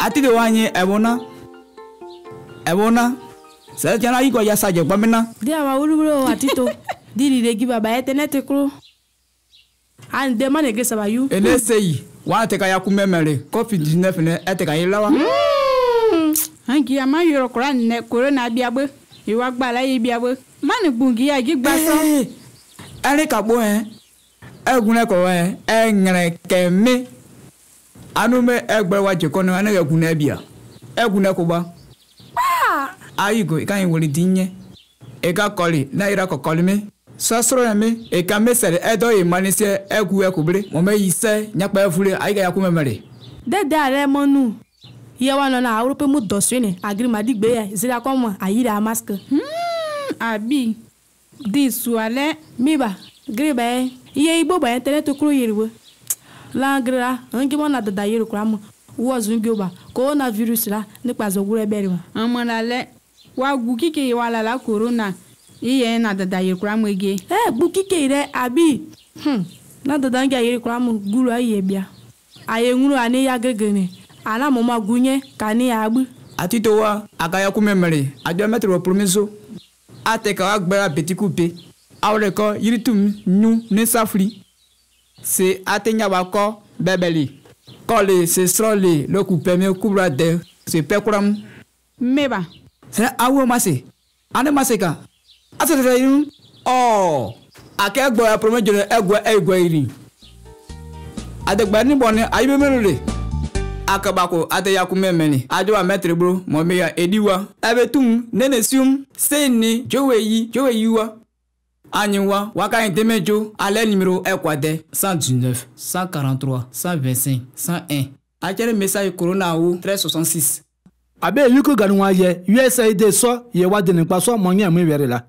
ati de wanye ebona ebona sɛ tiɲɛna yi kɔ yasa jɛ gbamina. di awa wuluwulu ati to di rire gi baba ete ne te kuro ani de ma ne ge saba yu. ele seyi wa te ka yaku mɛmɛre kɔfi di ne fɛnɛ ɛ te ka ye la wa. Hmm. an a ma yọrọ kura nẹ korona biabe ìwà gbala yi biabe má ní gbòǹgì yà jí gba sọ. ɛrì kàgbó yẹn ɛgùn lẹkọọ yẹn ɛŋrẹ kẹmí. anume egbere wa jekɔnɔ ane ɣe kuna bia eguna kuba ah! ayigo ika yi wòle di nye ika kɔli na ira kɔkɔli mi sɔsrɔ ya mi ika mi sɛri ɛdɔ yi mani sɛ egu ekubili mɔmɛ yi sɛ nyakpa efule ayiga ya kumɛ mɛri. dede are mɔnu yewa nɔ na awuro pe mu dɔsue ne agirimadi gbe ya zira kɔmɔ ayi de amaske. Hmm, abi di sualɛ miba giriba yɛ iye igbo bɔ yɛn tɛ ne to langra ngi wana dada yero kramu wozu ngi oba virus la nikpazo gure beri amana le wa gukike wala la corona iye na dada yero kramu ege eh bukike re abi hmm na dada ngi yero kramu guru aye bia aye nguru ani ya gegene ana mama gunye kani agbu atitowa akaya kumemere adio metro promiso ateka agbara betiku be awre ko yiritum nyu ne safri se atenyabakɔ bɛbɛli kɔle se srɔle lokupɛmi kubra dɛ se pɛkuram. meba. sɛ awo ma se ane ma se kan ase tɛ yinu ɔɔ akɛ gbɔ ɛpɔrɔmɛ jɔnɛ ɛgbɛ ɛgbɛ yiri adegbani bɔnɛ ayi bɛ mɛlɛ le akabako adeyakumɛmɛni wa mɛtiri bolo mɔmiya ediwa ɛbɛtum nenesium seni joweyi joweyiwa waka Wakayen Demejo, à numéro Ekwade 119 143 125 101. Ajere message Corona ou 366. Abe yuku ganuwa ye USAID so ye wadini kwa so monye mwe la.